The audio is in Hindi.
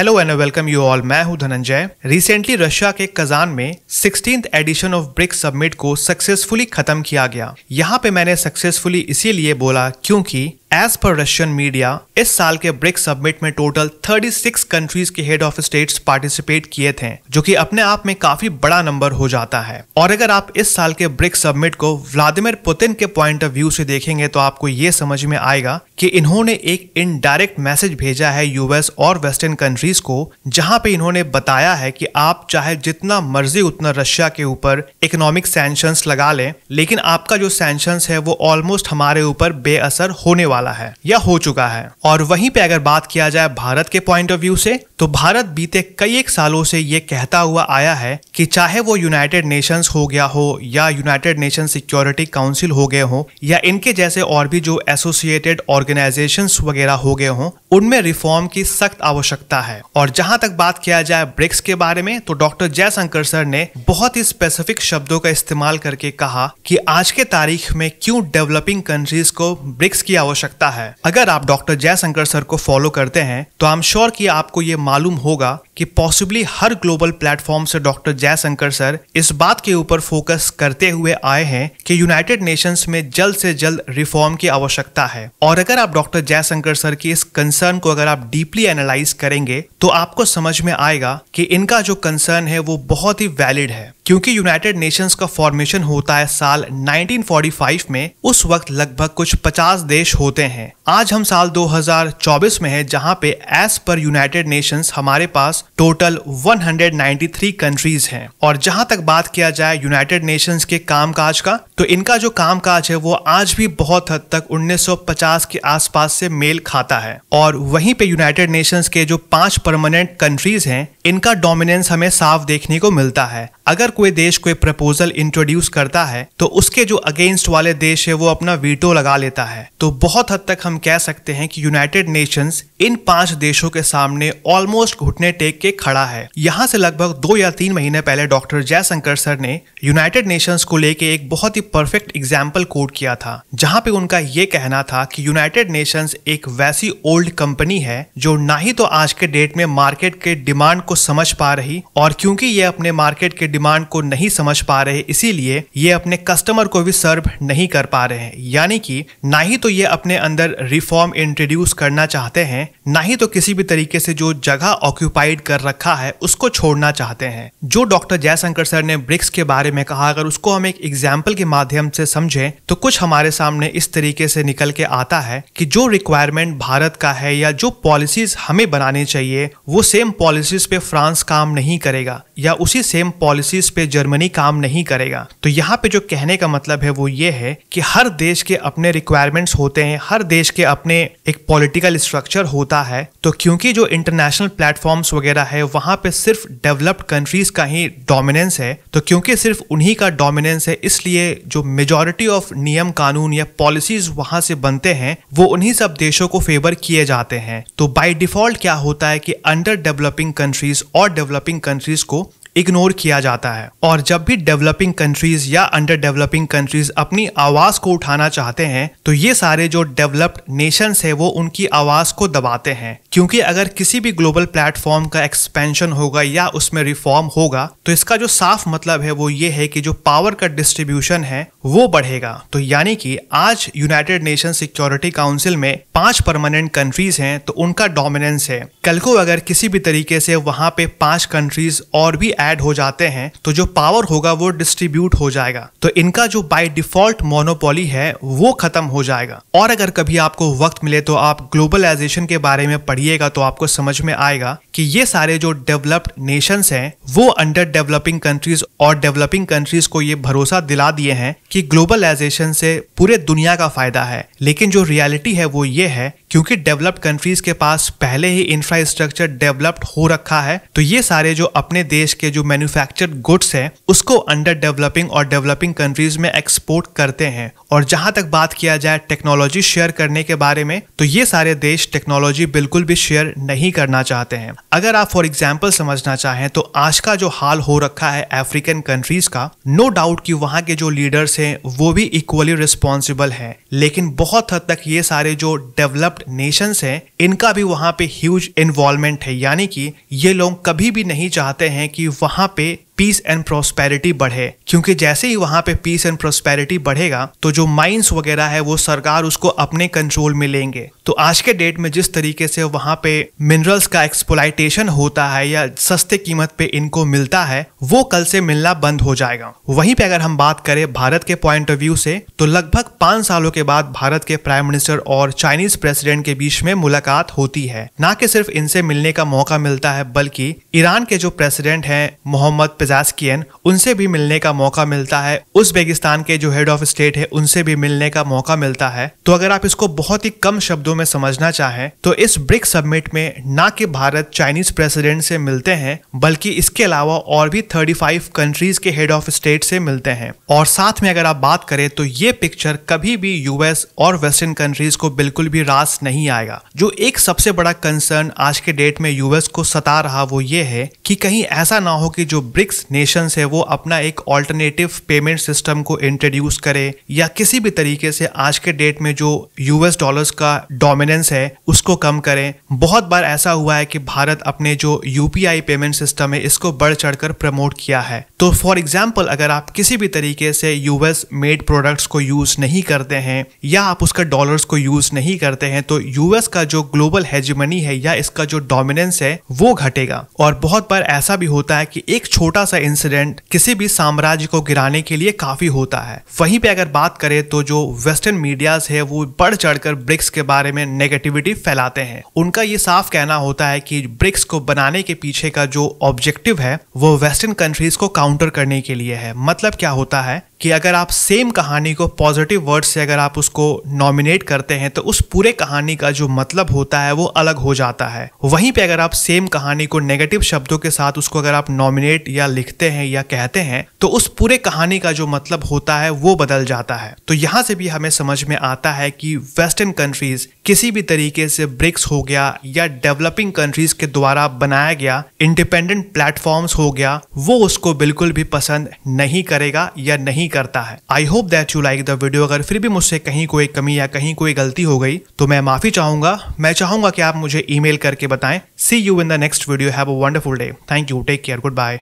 hello and welcome you all मैं हूं धनंजय रिसेंटली रशिया के कजान में sixteen edition of BRICS summit को सक्सेसफुली खत्म किया गया यहाँ पे मैंने सक्सेसफुली इसीलिए बोला क्योंकि एज पर रशियन मीडिया इस साल के ब्रिक सबमिट में टोटल 36 कंट्रीज के हेड ऑफ स्टेट्स पार्टिसिपेट किए थे जो कि अपने आप में काफी बड़ा नंबर हो जाता है और अगर आप इस साल के ब्रिक सबमिट को व्लादिमिर पुतिन के पॉइंट ऑफ व्यू से देखेंगे तो आपको ये समझ में आएगा कि इन्होंने एक इनडायरेक्ट मैसेज भेजा है यूएस और वेस्टर्न कंट्रीज को जहां पे इन्होंने बताया है कि आप चाहे जितना मर्जी उतना रशिया के ऊपर इकोनॉमिक सैंक्शंस लगा लें लेकिन आपका जो सैंक्शंस है वो ऑलमोस्ट हमारे ऊपर बेअसर होने वाला वाला है या हो चुका है और वहीं पे अगर बात किया जाए भारत के पॉइंट ऑफ व्यू से तो भारत बीते कई एक सालों से ये कहता हुआ आया है कि चाहे वो यूनाइटेड नेशंस हो गया हो या यूनाइटेड नेशन सिक्योरिटी काउंसिल हो गए हो या इनके जैसे और भी जो एसोसिएटेड ऑर्गेनाइजेशन वगैरह हो गए हों उनमें रिफॉर्म की सख्त आवश्यकता है और जहां तक बात किया जाए ब्रिक्स के बारे में तो डॉक्टर जयशंकर सर ने बहुत ही स्पेसिफिक शब्दों का इस्तेमाल करके कहा कि आज के तारीख में क्यों डेवलपिंग कंट्रीज को ब्रिक्स की आवश्यकता है अगर आप डॉक्टर जयशंकर सर को फॉलो करते हैं तो आई एम श्योर की आपको ये मालूम होगा कि पॉसिबली हर ग्लोबल प्लेटफॉर्म से डॉक्टर जयशंकर सर इस बात के ऊपर फोकस करते हुए आए हैं कि यूनाइटेड नेशंस में जल्द से जल्द रिफॉर्म की आवश्यकता है और अगर आप डॉक्टर जयशंकर सर की इस कंसर्न को अगर आप डीपली एनालाइज करेंगे तो आपको समझ में आएगा कि इनका जो कंसर्न है वो बहुत ही वैलिड है क्योंकि यूनाइटेड नेशंस का फॉर्मेशन होता है साल 1945 में उस वक्त लगभग कुछ 50 देश होते हैं आज हम साल 2024 में है जहां पे as per United nation locations हमारे पास टोटल 193 कंट्रीज हैं और जहां तक बात किया जाए यूनाइटेड नेशंस के कामकाज का तो इनका जो कामकाज है वो आज भी बहुत हद तक 1950 के आसपास से मेल खाता है और वहीं पे यूनाइटेड नेशंस के जो पांच परमानेंट कंट्रीज हैं इनका डोमिनेंस हमें साफ देखने को मिलता है अगर कोई देश कोई प्रपोजल इंट्रोड्यूस करता है तो उसके जो अगेंस्ट वाले देश है वो अपना वीटो लगा लेता है तो बहुत हद तक हम कह सकते हैं कि यूनाइटेड नेशंस इन पांच देशों के सामने ऑलमोस्ट घुटने टेक के खड़ा है यहाँ से लगभग दो या तीन महीने पहले डॉक्टर जयशंकर सर ने यूनाइटेड नेशंस को लेके एक बहुत ही परफेक्ट एग्जाम्पल कोट किया था जहाँ पे उनका ये कहना था कि यूनाइटेड नेशंस एक वैसी ओल्ड कंपनी है जो ना ही तो आज के डेट में मार्केट के डिमांड को समझ पा रही और क्योंकि ये अपने मार्केट के डिमांड को नहीं समझ पा रहे इसीलिए ये अपने कस्टमर को भी सर्व नहीं कर पा रहे हैं यानी कि ना ही तो ये अपने अंदर रिफॉर्म इंट्रोड्यूस करना चाहते हैं ना ही तो किसी भी तरीके से जो जगह ऑक्यूपाइड कर रखा है उसको छोड़ना चाहते हैं जो डॉक्टर जयशंकर सर ने ब्रिक्स के बारे में कहा अगर उसको हम एक एग्जाम्पल के माध्यम से समझें तो कुछ हमारे सामने इस तरीके से निकल के आता है कि जो रिक्वायरमेंट भारत का है या जो पॉलिसीज हमें बनानी चाहिए वो सेम पॉलिसीज पे फ्रांस काम नहीं करेगा या उसी सेम पॉलिसी पॉलिसीज पे जर्मनी काम नहीं करेगा तो यहाँ पे जो कहने का मतलब है वो ये है कि हर देश के अपने रिक्वायरमेंट्स होते हैं हर देश के अपने एक पॉलिटिकल स्ट्रक्चर होता है तो क्योंकि जो इंटरनेशनल प्लेटफॉर्म्स वगैरह है वहां पे सिर्फ डेवलप्ड कंट्रीज का ही डोमिनेंस है तो क्योंकि सिर्फ उन्हीं का डोमिनेंस है इसलिए जो मेजोरिटी ऑफ नियम कानून या पॉलिसीज वहां से बनते हैं वो उन्हीं सब देशों को फेवर किए जाते हैं तो बाई डिफॉल्ट क्या होता है कि अंडर डेवलपिंग कंट्रीज और डेवलपिंग कंट्रीज को इग्नोर किया जाता है और जब भी डेवलपिंग कंट्रीज या अंडर डेवलपिंग कंट्रीज अपनी आवाज को उठाना चाहते हैं तो ये सारे जो डेवलप्ड नेशन है वो उनकी आवाज को दबाते हैं क्योंकि अगर किसी भी ग्लोबल प्लेटफॉर्म का एक्सपेंशन होगा या उसमें रिफॉर्म होगा तो इसका जो साफ मतलब है वो ये है कि जो पावर का डिस्ट्रीब्यूशन है वो बढ़ेगा तो यानी कि आज यूनाइटेड नेशन सिक्योरिटी काउंसिल में पांच परमानेंट कंट्रीज हैं तो उनका डोमिनेंस है कल को अगर किसी भी तरीके से वहां पे पांच कंट्रीज और भी ऐड हो जाते हैं तो जो पावर होगा वो डिस्ट्रीब्यूट हो जाएगा तो इनका जो बाय डिफॉल्ट मोनोपोली है वो खत्म हो जाएगा और अगर कभी आपको वक्त मिले तो आप ग्लोबलाइजेशन के बारे में पढ़िएगा तो आपको समझ में आएगा कि ये सारे जो डेवलप्ड नेशंस हैं वो अंडर डेवलपिंग कंट्रीज और डेवलपिंग कंट्रीज को ये भरोसा दिला दिए हैं कि ग्लोबलाइजेशन से पूरे दुनिया का फायदा है लेकिन जो रियलिटी है वो ये है क्योंकि डेवलप्ड कंट्रीज के पास पहले ही इंफ्रास्ट्रक्चर डेवलप्ड हो रखा है तो ये सारे जो अपने देश के जो मैन्युफैक्चर्ड गुड्स हैं उसको अंडर डेवलपिंग और डेवलपिंग कंट्रीज में एक्सपोर्ट करते हैं और जहां तक बात किया जाए टेक्नोलॉजी शेयर करने के बारे में तो ये सारे देश टेक्नोलॉजी बिल्कुल भी शेयर नहीं करना चाहते हैं अगर आप फॉर एग्जाम्पल समझना चाहें तो आज का जो हाल हो रखा है अफ्रीकन कंट्रीज का नो डाउट कि वहां के जो लीडर्स हैं वो भी इक्वली रिस्पॉन्सिबल है लेकिन बहुत हद तक ये सारे जो डेवलप्ड डेवलप्ड नेशंस हैं इनका भी वहां पे ह्यूज इन्वॉल्वमेंट है यानी कि ये लोग कभी भी नहीं चाहते हैं कि वहां पे पीस एंड प्रोस्पेरिटी बढ़े क्योंकि जैसे ही वहां पे पीस एंड प्रोस्पेरिटी बढ़ेगा तो जो माइंस वगैरह है वो सरकार उसको अपने कंट्रोल में लेंगे तो आज के डेट में जिस तरीके से वहां पे मिनरल्स का एक्सप्लाइटेशन होता है या सस्ते कीमत पे इनको मिलता है वो कल से मिलना बंद हो जाएगा वहीं पे अगर हम बात करें भारत के पॉइंट ऑफ व्यू से तो लगभग पांच सालों के बाद भारत के प्राइम मिनिस्टर और चाइनीज प्रेसिडेंट के बीच में मुलाकात होती है न कि सिर्फ इनसे मिलने का मौका मिलता है बल्कि ईरान के जो प्रेसिडेंट है मोहम्मद कजास्कियन उनसे भी मिलने का मौका मिलता है उज्बेकिस्तान के जो हेड ऑफ स्टेट है उनसे भी मिलने का मौका मिलता है तो अगर आप इसको बहुत ही कम शब्दों में समझना चाहें तो इस ब्रिक सबमिट में ना कि भारत चाइनीज प्रेसिडेंट से मिलते हैं बल्कि इसके अलावा और भी 35 कंट्रीज के हेड ऑफ स्टेट से मिलते हैं और साथ में अगर आप बात करें तो ये पिक्चर कभी भी यूएस और वेस्टर्न कंट्रीज को बिल्कुल भी रास नहीं आएगा जो एक सबसे बड़ा कंसर्न आज के डेट में यूएस को सता रहा वो ये है कि कहीं ऐसा ना हो कि जो ब्रिक्स नेशंस है वो अपना एक ऑल्टरनेटिव पेमेंट सिस्टम को इंट्रोड्यूस करे या किसी भी तरीके से आज के डेट में जो यूएस डॉलर्स का डोमिनेंस है उसको कम करें बहुत बार ऐसा हुआ है कि भारत अपने जो यूपीआई पेमेंट सिस्टम है इसको बढ़ चढ़कर प्रमोट किया है तो फॉर एग्जाम्पल अगर आप किसी भी तरीके से यूएस मेड प्रोडक्ट्स को यूज़ नहीं करते हैं या आप उसका डॉलर्स को यूज़ नहीं करते हैं तो यूएस का जो ग्लोबल हेजमनी है या इसका जो डोमिनेंस है वो घटेगा और बहुत बार ऐसा भी होता है कि एक छोटा सा इंसिडेंट किसी भी साम्राज्य को गिराने के लिए काफ़ी होता है वहीं पे अगर बात करें तो जो वेस्टर्न मीडियाज है वो बढ़ चढ़कर ब्रिक्स के बारे में नेगेटिविटी फैलाते हैं उनका ये साफ कहना होता है कि ब्रिक्स को बनाने के पीछे का जो ऑब्जेक्टिव है वो वेस्टर्न कंट्रीज को काउंट काउंटर करने के लिए है मतलब क्या होता है कि अगर आप सेम कहानी को पॉजिटिव वर्ड से अगर आप उसको नॉमिनेट करते हैं तो उस पूरे कहानी का जो मतलब होता है वो अलग हो जाता है वहीं पे अगर आप सेम कहानी को नेगेटिव शब्दों के साथ उसको अगर आप नॉमिनेट या लिखते हैं या कहते हैं तो उस पूरे कहानी का जो मतलब होता है वो बदल जाता है तो यहाँ से भी हमें समझ में आता है कि वेस्टर्न कंट्रीज किसी भी तरीके से ब्रिक्स हो गया या डेवलपिंग कंट्रीज के द्वारा बनाया गया इंडिपेंडेंट प्लेटफॉर्म्स हो गया वो उसको बिल्कुल भी पसंद नहीं करेगा या नहीं करता है I hope that you like the video अगर फिर भी मुझसे कहीं कोई कमी या कहीं कोई गलती हो गई तो मैं माफी चाहूंगा मैं चाहूंगा कि आप मुझे ईमेल करके बताएं see you in the next video have a wonderful day thank you take care good bye